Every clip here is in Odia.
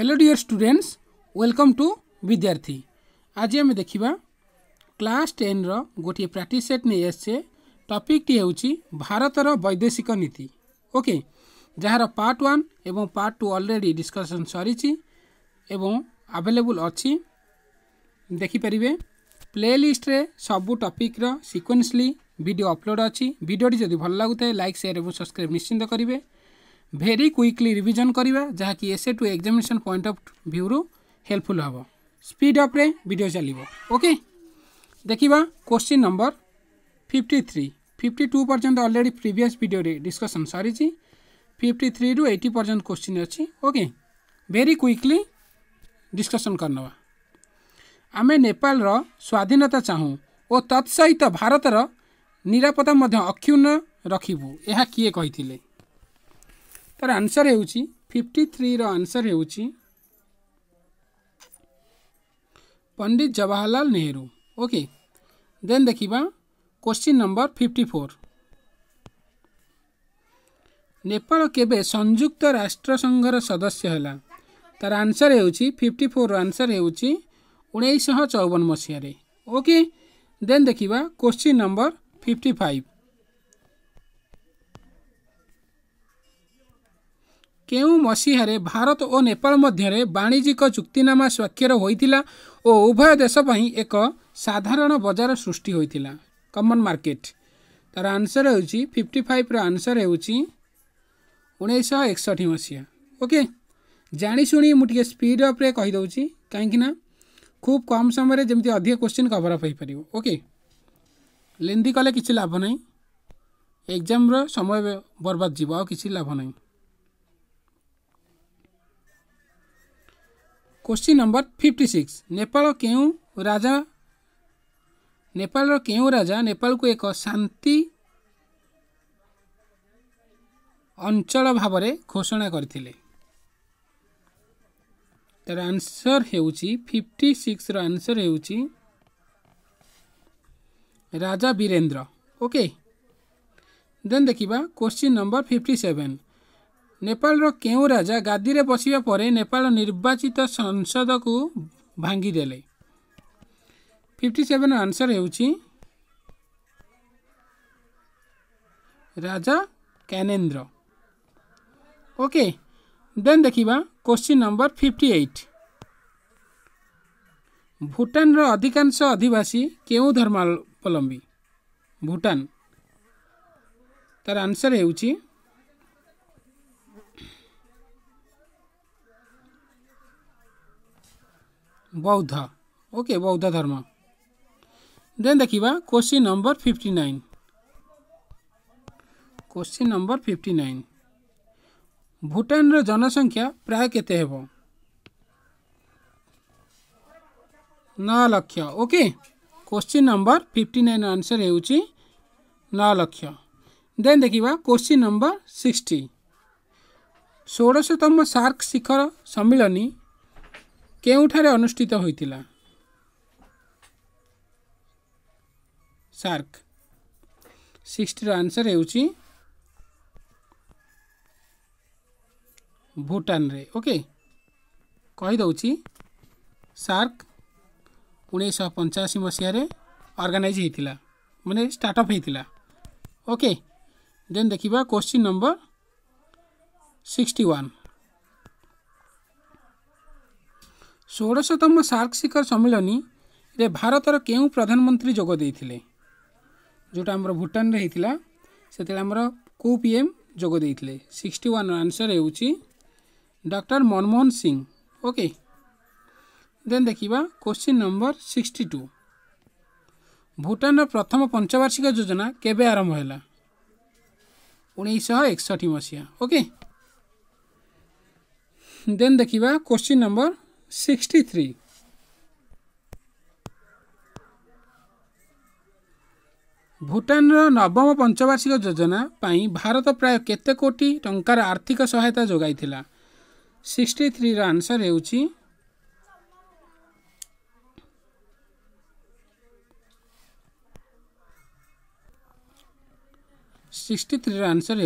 Hello dear students welcome to Vidyarthi আজ আমি দেখিবা ক্লাস টেন্র গোটিয়ে প্র্যাকটিস সেট নিয়ে আসছে টপিকটি ହେଉଛି ଭାରତର ବୈଦେଶିକ ନୀତି ଓକେ ଯାହାର ପାର୍ଟ ୱାନ୍ ଏବଂ ପାର୍ଟ ଟୁ ଅଲରେଡ଼ି ଡିସ୍କସନ୍ ସରିଛି ଏବଂ ଆଭେଲେବୁଲ୍ ଅଛି ଦେଖିପାରିବେ ପ୍ଲେ ଲିଷ୍ଟରେ ସବୁ ଟପିକ୍ର ସିକ୍ୱେନ୍ସଲି ଭିଡ଼ିଓ ଅପଲୋଡ଼ ଅଛି ଭିଡ଼ିଓଟି ଯଦି ଭଲ ଲାଗୁଥାଏ ଲାଇକ୍ ସେୟାର ଏବଂ ସବସ୍କ୍ରାଇବ୍ ନିଶ୍ଚିନ୍ତ କରିବେ ভেরি কুইকলি রিভিজন করা যা কি এসে টু এক্সামিনেসন পয়েন্ট অফ ভিউরু হেল্পফুল হব স্পিড অফ্রে ভিডিও চালিব ওকে ଦେଖିବା question number fifty three fifty two ପର୍ଯ୍ୟନ୍ତ ଅଲରେଡ଼ି ପ୍ରିଭିୟସ୍ ଭିଡ଼ିଓରେ ଡିସ୍କସନ୍ ସରିଛି ଫିଫ୍ଟି ଥ୍ରୀରୁ ଏଇଟି ପର୍ଯ୍ୟନ୍ତ କ୍ୱେଶ୍ଚିନ୍ ଅଛି ଓକେ ଭେରି କ୍ୱିକଲି ଡିସ୍କସନ୍ କରିନେବା ଆମେ ନେପାଳର ସ୍ୱାଧୀନତା ଚାହୁଁ ଓ ତତ୍ସହିତ ଭାରତର ନିରାପତ୍ତା ମଧ୍ୟ ଅକ୍ଷୁଣ୍ଣ ରଖିବୁ ଏହା କିଏ କହିଥିଲେ ତା'ର ଆନ୍ସର ହେଉଛି ଫିଫ୍ଟି ଥ୍ରୀର ଆନ୍ସର ହେଉଛି ପଣ୍ଡିତ ଜବାହରଲାଲ ନେହେରୁ ଓକେ ଦେନ୍ ଦେଖିବା question number fifty four Nepal କେବେ ସଂଯୁକ୍ତ ରାଷ୍ଟ୍ରସଂଘର ସଦସ୍ୟ ହେଲା ତା'ର ଆନ୍ସର ହେଉଛି ଫିଫ୍ଟି ଫୋର୍ର ଆନ୍ସର ହେଉଛି ଉଣେଇଶହ ଚଉବନ ମସିହାରେ ଓକେ ଦେନ୍ ଦେଖିବା କୋଶ୍ଚିନ୍ ନମ୍ବର ଫିଫ୍ଟି ଫାଇଭ୍ କେଉଁ ମସିହାରେ ଭାରତ ଓ ନେପାଳ ମଧ୍ୟରେ ବାଣିଜ୍ୟିକ ଚୁକ୍ତିନାମା ସ୍ୱାକ୍ଷର ହୋଇଥିଲା ଓ ଉଭୟ ଦେଶ ପାଇଁ ଏକ ସାଧାରଣ ବଜାର ସୃଷ୍ଟି ହୋଇଥିଲା କମନ୍ ମାର୍କେଟ ତା'ର ଆନ୍ସର ହେଉଛି ଫିଫ୍ଟି ଫାଇଭ୍ର ଆନ୍ସର ହେଉଛି ଉଣେଇଶହ ଏକଷଠି ମସିହା ଓକେ ଜାଣିଶୁଣି ମୁଁ ଟିକିଏ ସ୍ପିଡ଼ ଅପ୍ରେ କହିଦେଉଛି କାହିଁକିନା ଖୁବ୍ କମ୍ ସମୟରେ ଯେମିତି ଅଧିକ କୋଶ୍ଚିନ୍ କଭର୍ ଅପ୍ ହୋଇପାରିବ ଓକେ ଲେନ୍ଦି କଲେ କିଛି ଲାଭ ନାହିଁ ଏକ୍ଜାମ୍ର ସମୟ ବର୍ବାଦ ଯିବ ଆଉ କିଛି ଲାଭ ନାହିଁ question number fifty six Nepal के राजा नेपाल के राजा नेपाल को एक शांति अंचल भाव घोषणा कर तर आंसर फिफ्टी सिक्स रनसर हो राजा वीरेन्द्र ओके देन देखा question number fifty seven Nepal रो केउ राजा गादिरे बसिपर नेपा निर्वाचित को भाँगिदेले फिफ्टी सेभेन आन्सर हेर्छ राजा कैनेंद्र ओके देन देखि question number fifty eight Bhutan र अधिकश अधिवासी केही धर्मावलम्बी भुटान तर आन्सर हेर्छ बौद्ध ओके बौद्ध धर्म देन देखा question number fifty nine question number fifty nine Bhutan जनसंख्या प्राय के नौ लक्ष okay question number fifty nine answer हो नौ लक्ष देन देखा क्वेश्चन नंबर सिक्सटी षोड़शतम सार्क शिखर सम्मिलनी केउठारे अनुष्ठित होता सार्क 60 रो आंसर हेउची भूटान रे ओके कहीदे सार्क उन्नीस पंचाशी रे अर्गानाइज होता मैंने स्टार्टअप होता ओके देन देखिबा क्वेश्चन नंबर 61 ଷୋଡ଼ଶତମ ସାର୍କ ଶିଖର ସମ୍ମିଳନୀରେ ଭାରତର କେଉଁ ପ୍ରଧାନମନ୍ତ୍ରୀ ଯୋଗ ଦେଇଥିଲେ ଯେଉଁଟା ଆମର ଭୁଟାନରେ ହୋଇଥିଲା ସେତେବେଳେ ଆମର କେଉଁ ପି ଏମ୍ ଯୋଗ ଦେଇଥିଲେ ସିକ୍ସଟି ୱାନ୍ ଆନ୍ସର ହେଉଛି doctor Manmohan Singh okay then ଦେଖିବା କୋଶ୍ଚିନ୍ ନମ୍ବର ସିକ୍ସଟି ଟୁ ଭୁଟାନର ପ୍ରଥମ ପଞ୍ଚବାର୍ଷିକ ଯୋଜନା କେବେ ଆରମ୍ଭ ହେଲା ଉଣେଇଶହ ଏକଷଠି ମସିହା ଓକେ ଦେନ୍ ଦେଖିବା କୋଶ୍ଚିନ୍ ନମ୍ବର 63 भुटान र नवम पञ्चवर्षिक योजना पाई भारत प्रायः कोटी टंकार आर्थिक सहायता जोगिला सिक्सटी थ्री र आन्सर हेर्छ सिक्सटी थ्री र आन्सर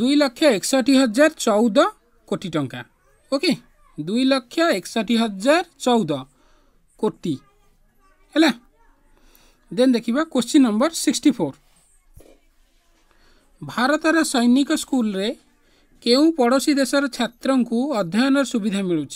दुई लक्ष एकसठी हजार चौध कोटी टङ्ग ओके दुई लक्ष एकसठी हजार चौदह कोटी है देन देखा क्वेश्चन नंबर सिक्सटी फोर भारतर सैनिक स्कूल रे क्यों पड़ोशी देशर छात्र को अध्ययन सुविधा मिलूँ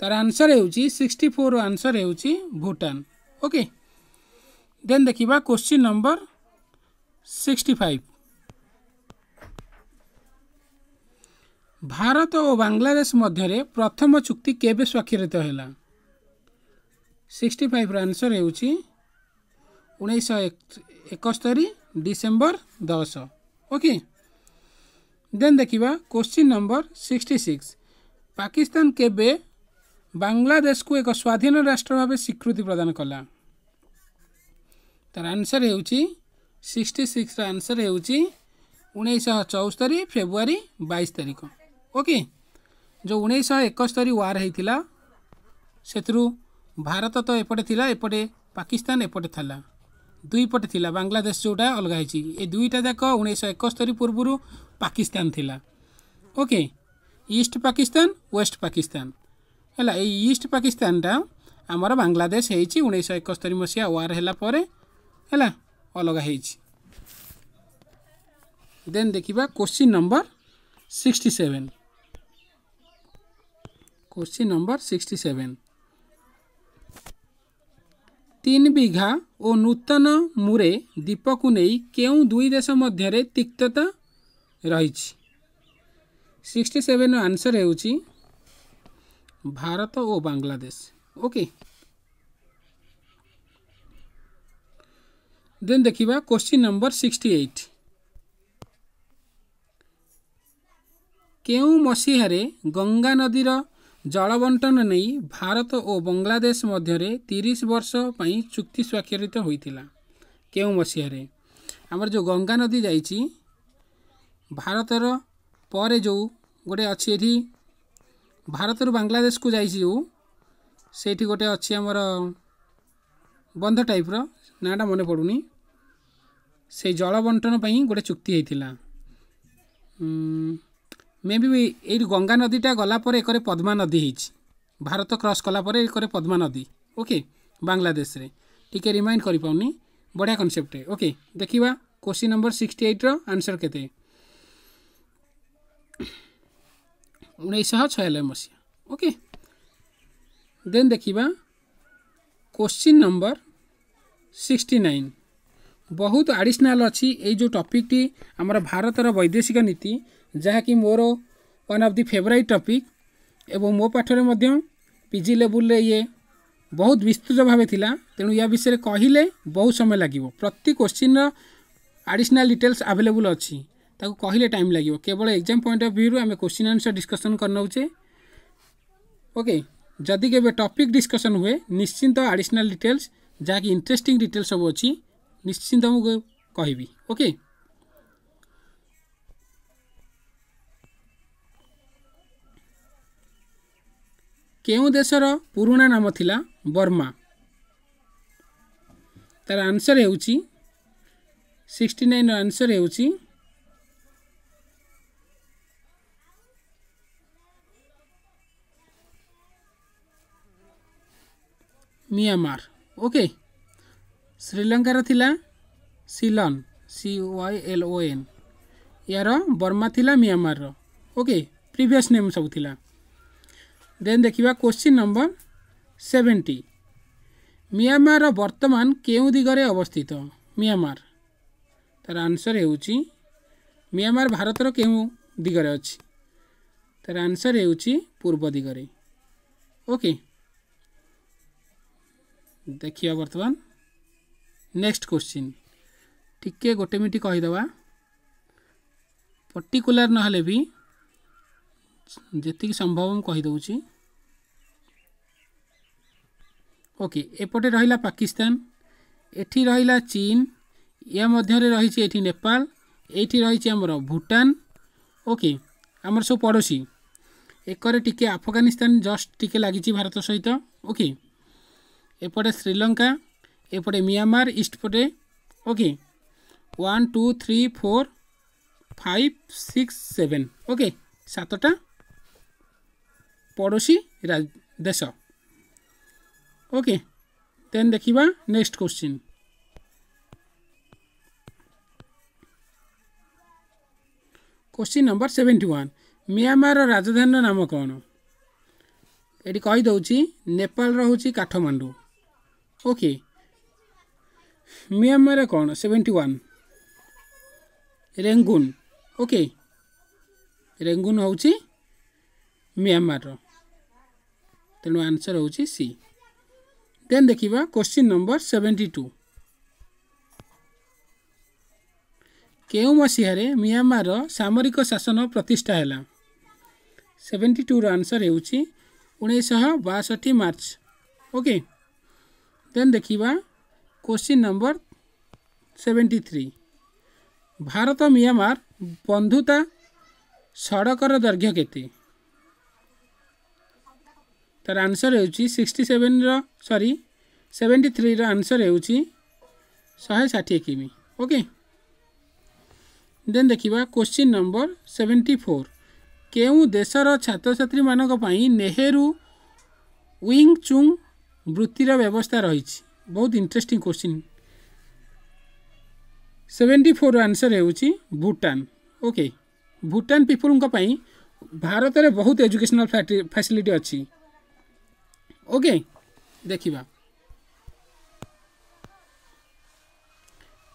तार आंसर होक्सटी फोर आंसर होूटान ओके देन देखा question number sixty five Bharat ଓ ବାଂଲାଦେଶ ମଧ୍ୟରେ ପ୍ରଥମ ଚୁକ୍ତି କେବେ ସ୍ୱାକ୍ଷରିତ ହେଲା ସିକ୍ସଟି ଫାଇଭ୍ର ଆନ୍ସର ହେଉଛି ଉଣେଇଶହ ଏକସ୍ତରି ଡିସେମ୍ବର ଦଶ ଓକେ ଦେନ୍ ଦେଖିବା question number sixty six Pakistan କେବେ ବାଂଲାଦେଶକୁ ଏକ ସ୍ୱାଧୀନ ରାଷ୍ଟ୍ର ଭାବେ ସ୍ୱୀକୃତି ପ୍ରଦାନ କଲା ତା'ର ଆନ୍ସର ହେଉଛି ସିକ୍ସଟି ସିକ୍ସର ଆନ୍ସର ହେଉଛି ଉଣେଇଶହ ଚଉସ୍ତରି ଫେବୃଆରୀ ବାଇଶ ତାରିଖ ଓକେ ଯେଉଁ ଉଣେଇଶହ ଏକସ୍ତରୀ ୱାର୍ ହେଇଥିଲା ସେଥିରୁ ଭାରତ ତ ଏପଟେ ଥିଲା ଏପଟେ ପାକିସ୍ତାନ ଏପଟେ ଥିଲା ଦୁଇପଟେ ଥିଲା ବାଂଲାଦେଶ ଯେଉଁଟା ଅଲଗା ହେଇଛି ଏ ଦୁଇଟା ଯାକ ଉଣେଇଶହ ଏକସ୍ତରୀ ପୂର୍ବରୁ ପାକିସ୍ତାନ ଥିଲା okay east Pakistan west Pakistan ହେଲା ଏଇ ଇଷ୍ଟ ପାକିସ୍ତାନଟା ଆମର ବାଂଲାଦେଶ ହେଇଛି ଉଣେଇଶହ ଏକସ୍ତରୀ ମସିହା ୱାର୍ ହେଲା ପରେ ହେଲା ଅଲଗା ହେଇଛି ଦେନ୍ ଦେଖିବା question number sixty seven question number sixty seven ତିନି ବିଘା ଓ ନୂତନ ମୁରେ ଦ୍ୱୀପକୁ ନେଇ କେଉଁ ଦୁଇ ଦେଶ ମଧ୍ୟରେ ତିକ୍ତତା ରହିଛି ସିକ୍ସଟି ସେଭେନ୍ର ଆନ୍ସର୍ ହେଉଛି ଭାରତ ଓ ବାଂଲାଦେଶ ଓକେ ଦେନ୍ ଦେଖିବା କୋଶ୍ଚିନ୍ ନମ୍ବର ସିକ୍ସଟି ଏଇଟ୍ କେଉଁ ମସିହାରେ ଗଙ୍ଗା ନଦୀର ଜଳବଣ୍ଟନ ନେଇ ଭାରତ ଓ ବଙ୍ଗଲାଦେଶ ମଧ୍ୟରେ ତିରିଶ ବର୍ଷ ପାଇଁ ଚୁକ୍ତି ସ୍ୱାକ୍ଷରିତ ହୋଇଥିଲା କେଉଁ ମସିହାରେ ଆମର ଯେଉଁ ଗଙ୍ଗା ନଦୀ ଯାଇଛି ଭାରତର ପରେ ଯେଉଁ ଗୋଟେ ଅଛି ଏଠି ଭାରତରୁ ବାଂଲାଦେଶକୁ ଯାଇଛି ଯେଉଁ ସେଇଠି ଗୋଟେ ଅଛି ଆମର ବନ୍ଧ ଟାଇପ୍ର ନାଁଟା ମନେ ପଡ଼ୁନି ସେଇ ଜଳ ବଣ୍ଟନ ପାଇଁ ଗୋଟେ ଚୁକ୍ତି ହେଇଥିଲା ମେ ବି ଏଇଠି ଗଙ୍ଗା ନଦୀଟା ଗଲାପରେ ଏକରେ ପଦ୍ମା ନଦୀ ହେଇଛି ଭାରତ କ୍ରସ୍ କଲାପରେ ଏକରେ ପଦ୍ମା ନଦୀ ଓକେ ବାଂଲାଦେଶରେ ଟିକେ ରିମାଇଣ୍ଡ କରିପାରୁନି ବଢ଼ିଆ କନସେପ୍ଟ ଓକେ ଦେଖିବା କୋଶ୍ଚିନ୍ ନମ୍ବର ସିକ୍ସଟି ଏଇଟ୍ର ଆନ୍ସର୍ କେତେ ଉଣେଇଶହ ଛୟାନବେ ମସିହା ଓକେ ଦେନ୍ ଦେଖିବା କୋଶ୍ଚିନ୍ ନମ୍ବର ସିକ୍ସଟି ନାଇନ୍ ବହୁତ ଆଡ଼ିସନାଲ୍ ଅଛି ଏଇ ଯେଉଁ ଟପିକ୍ଟି ଆମର ଭାରତର ବୈଦେଶିକ ନୀତି ଯାହାକି ମୋର one of the favourite topic ଏବଂ ମୋ ପାଠରେ ମଧ୍ୟ ପିଜି ଲେବୁଲରେ ଇଏ ବହୁତ ବିସ୍ତୃତ ଭାବେ ଥିଲା ତେଣୁ ୟା ବିଷୟରେ କହିଲେ ବହୁତ ସମୟ ଲାଗିବ ପ୍ରତି କୋଶ୍ଚିନ୍ର ଆଡ଼ିସନାଲ୍ ଡିଟେଲ୍ସ ଆଭେଲେବୁଲ୍ ଅଛି ତାକୁ କହିଲେ ଟାଇମ୍ ଲାଗିବ କେବଳ ଏକ୍ଜାମ୍ ପଏଣ୍ଟ ଅଫ୍ ଭ୍ୟୁରୁ ଆମେ କୋଶ୍ଚିନ୍ ଆନ୍ସର୍ ଡିସ୍କସନ୍ କରିନେଉଛେ ଓକେ ଯଦି କେବେ ଟପିକ୍ ଡିସ୍କସନ୍ ହୁଏ ନିଶ୍ଚିନ୍ତ ଆଡ଼ିସନାଲ୍ ଡିଟେଲ୍ସ ଯାହାକି ଇଣ୍ଟରେଷ୍ଟିଂ ଡିଟେଲ୍ସ ସବୁ ଅଛି ନିଶ୍ଚିନ୍ତ ମୁଁ କହିବି ଓକେ କେଉଁ ଦେଶର ପୁରୁଣା ନାମ ଥିଲା ବର୍ମା ତାର ଆନ୍ସର୍ ହେଉଛି ସିକ୍ସଟି ନାଇନ୍ର ଆନ୍ସର୍ ହେଉଛି ମିଆଁମାର ଓକେ okay. ଶ୍ରୀଲଙ୍କାର ଥିଲା Ceylon C Y L O N ଏହାର ବର୍ମା ଥିଲା ମିଆଁମାରର ଓକେ ପ୍ରିଭିୟସ୍ ନେମ୍ ସବୁ ଥିଲା ଦେନ୍ ଦେଖିବା କ୍ୱେଶ୍ଚିନ୍ ନମ୍ବର ସେଭେଣ୍ଟି ମିଆଁମାରର ବର୍ତ୍ତମାନ କେଉଁ ଦିଗରେ ଅବସ୍ଥିତ ମିଆଁମାର ତା'ର ଆନ୍ସର୍ ହେଉଛି ମିଆଁମାର ଭାରତର କେଉଁ ଦିଗରେ ଅଛି ତା'ର ଆନ୍ସର୍ ହେଉଛି ପୂର୍ବ ଦିଗରେ ଓକେ ଦେଖିବା ବର୍ତ୍ତମାନ ନେକ୍ସଟ କୋଶ୍ଚିନ୍ ଟିକେ ଗୋଟେ ମିନିଟ୍ କହିଦେବା ପର୍ଟିକୁଲାର ନହେଲେ ବି ଯେତିକି ସମ୍ଭବ ମୁଁ କହିଦେଉଛି ଓକେ ଏପଟେ ରହିଲା ପାକିସ୍ତାନ ଏଠି ରହିଲା ଚୀନ ଏହା ମଧ୍ୟରେ ରହିଛି ଏଠି ନେପାଳ ଏଇଠି ରହିଛି ଆମର ଭୁଟାନ ଓକେ ଆମର ସବୁ ପଡ଼ୋଶୀ ଏକରେ ଟିକେ ଆଫଗାନିସ୍ତାନ ଜଷ୍ଟ ଟିକେ ଲାଗିଛି ଭାରତ ସହିତ ଓକେ ଏପଟେ ଶ୍ରୀଲଙ୍କା এরপরে মিয়ানমার ইস্টপোর্টে okay one two three four five six seven okay সাতটা পড়োশী দেশ ওকে দেন দেখিবা next question question number seventy one ମିଆଁମାରର রাজধানীর নাম কণ এটি কইদি নেপাল ହେଉଛି কাঠমান্ডু ওকে ମିଆଁମାରରେ କ'ଣ seventy one Rangoon okay Rangoon ହେଉଛି ମିଆଁମାରର ତେଣୁ ଆନ୍ସର୍ ହେଉଛି ସି ଦେନ୍ ଦେଖିବା କୋଶ୍ଚିନ୍ ନମ୍ବର ସେଭେଣ୍ଟି ଟୁ କେଉଁ ମସିହାରେ ମିଆଁମାରର ସାମରିକ ଶାସନ ପ୍ରତିଷ୍ଠା ହେଲା ସେଭେଣ୍ଟି ଟୁର ଆନ୍ସର୍ ହେଉଛି ଉଣେଇଶହ ବାଷଠି ମାର୍ଚ୍ଚ ଓକେ ଦେନ୍ ଦେଖିବା question number seventy three Bharat Myanmar बंधुता सड़कर दैर्घ्य के तार आंसर होक्सटी सेवेन ररी सेवेन्टी थ्री रनसर होशहे षाठी किमी ओके देन देखा क्वेश्चन नंबर सेवेन्टी फोर କେଉଁ ଦେଶର ଛାତ୍ରଛାତ୍ରୀମାନଙ୍କ ପାଇଁ ନେହେରୁ ୱିଙ୍ଗ ଚୁଙ୍ଗ वृत्तिर व्यवस्था ରହିଛି ବହୁତ interesting question seventy four answer ହେଉଛି ଭୁଟାନ ଓକେ ଭୁଟାନ ପିପୁଲଙ୍କ ପାଇଁ ଭାରତରେ ବହୁତ ଏଜୁକେସନାଲ ଫ୍ୟାସିଲିଟି ଅଛି ଓକେ ଦେଖିବା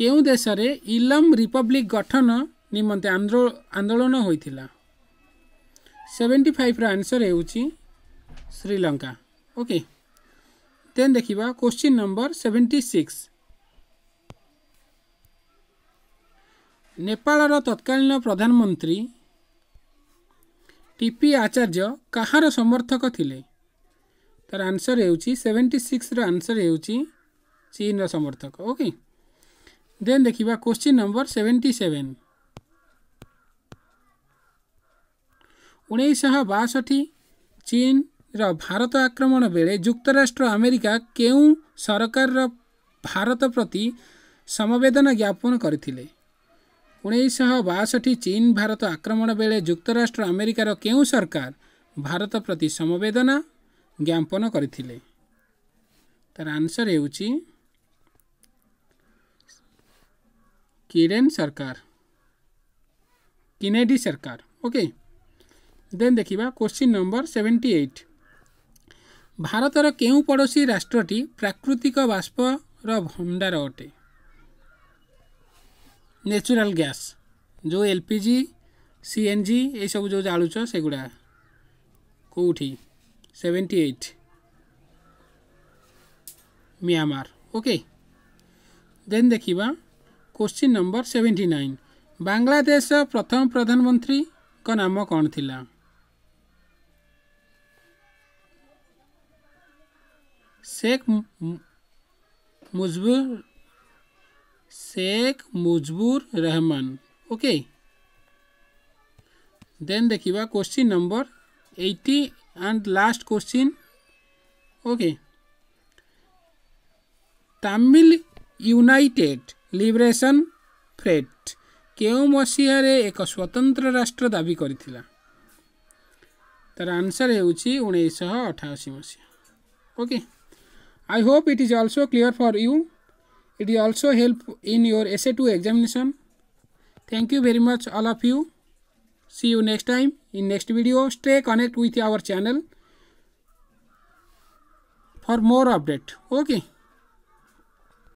କେଉଁ ଦେଶରେ ଇଲମ ରିପବ୍ଲିକ ଗଠନ ନିମନ୍ତେ ଆନ୍ଦୋଳନ ହୋଇଥିଲା ସେଭେଣ୍ଟି ଫାଇଭ୍ର ଆନ୍ସର୍ ହେଉଛି ଶ୍ରୀଲଙ୍କା ଓକେ okay. ଦେନ୍ ଦେଖିବା କୋଶ୍ଚିନ୍ ନମ୍ବର ସେଭେଣ୍ଟି ସିକ୍ସ ନେପାଳର ତତ୍କାଳୀନ ପ୍ରଧାନମନ୍ତ୍ରୀ ଟିପି ଆଚାର୍ଯ୍ୟ କାହାର ସମର୍ଥକ ଥିଲେ ତା'ର ଆନ୍ସର ହେଉଛି ସେଭେଣ୍ଟି ସିକ୍ସର ଆନ୍ସର ହେଉଛି ଚୀନ୍ର ସମର୍ଥକ ଓକେ ଦେନ୍ ଦେଖିବା କୋଶ୍ଚିନ୍ ନମ୍ବର ସେଭେଣ୍ଟି ସେଭେନ୍ ଉଣେଇଶହ ବାଷଠି ଚୀନ ର ଭାରତ ଆକ୍ରମଣ ବେଳେ ଯୁକ୍ତରାଷ୍ଟ୍ର ଆମେରିକା କେଉଁ ସରକାରର ଭାରତ ପ୍ରତି ସମବେଦନା ଜ୍ଞାପନ କରିଥିଲେ ଉଣେଇଶହ ବାଷଠି ଚୀନ ଭାରତ ଆକ୍ରମଣ ବେଳେ ଯୁକ୍ତରାଷ୍ଟ୍ର ଆମେରିକାର କେଉଁ ସରକାର ଭାରତ ପ୍ରତି ସମବେଦନା ଜ୍ଞାପନ କରିଥିଲେ ତାର ଆନ୍ସର୍ ହେଉଛି କିରେନ୍ ସରକାର କିନେଡି ସରକାର ଓକେ ଦେନ୍ ଦେଖିବା କ୍ୱେଶ୍ଚିନ୍ ନମ୍ବର ସେଭେଣ୍ଟି ଏଇଟ୍ ଭାରତର କେଉଁ ପଡ଼ୋଶୀ ରାଷ୍ଟ୍ରଟି ପ୍ରାକୃତିକ ବାଷ୍ପର ଭଣ୍ଡାର ଅଟେ ନ୍ୟାଚୁରାଲ ଗ୍ୟାସ୍ ଯେଉଁ L P G C N G ଏସବୁ ଯେଉଁ ଜାଳୁଛ ସେଗୁଡ଼ା କେଉଁଠି seventy eight Myanmar okay then ଦେଖିବା କୋଶ୍ଚିନ୍ ନମ୍ବର ସେଭେଣ୍ଟି ନାଇନ୍ ବାଂଲାଦେଶର ପ୍ରଥମ ପ୍ରଧାନମନ୍ତ୍ରୀଙ୍କ ନାମ କ'ଣ ଥିଲା शेख मुजबूर शेख मुजबूर रहमान ओके देन देखा question number eighty and last question okay Tamil united liberation front क्यों मसीह एक स्वतंत्र राष्ट्र दाबी कर तर आंसर होनेशह अठाशी मसीह okay okay. I hope it is also clear for you. It will also help in your SA2 examination. Thank you very much all of you. See you next time in next video. Stay connect with our channel for more update. Okay.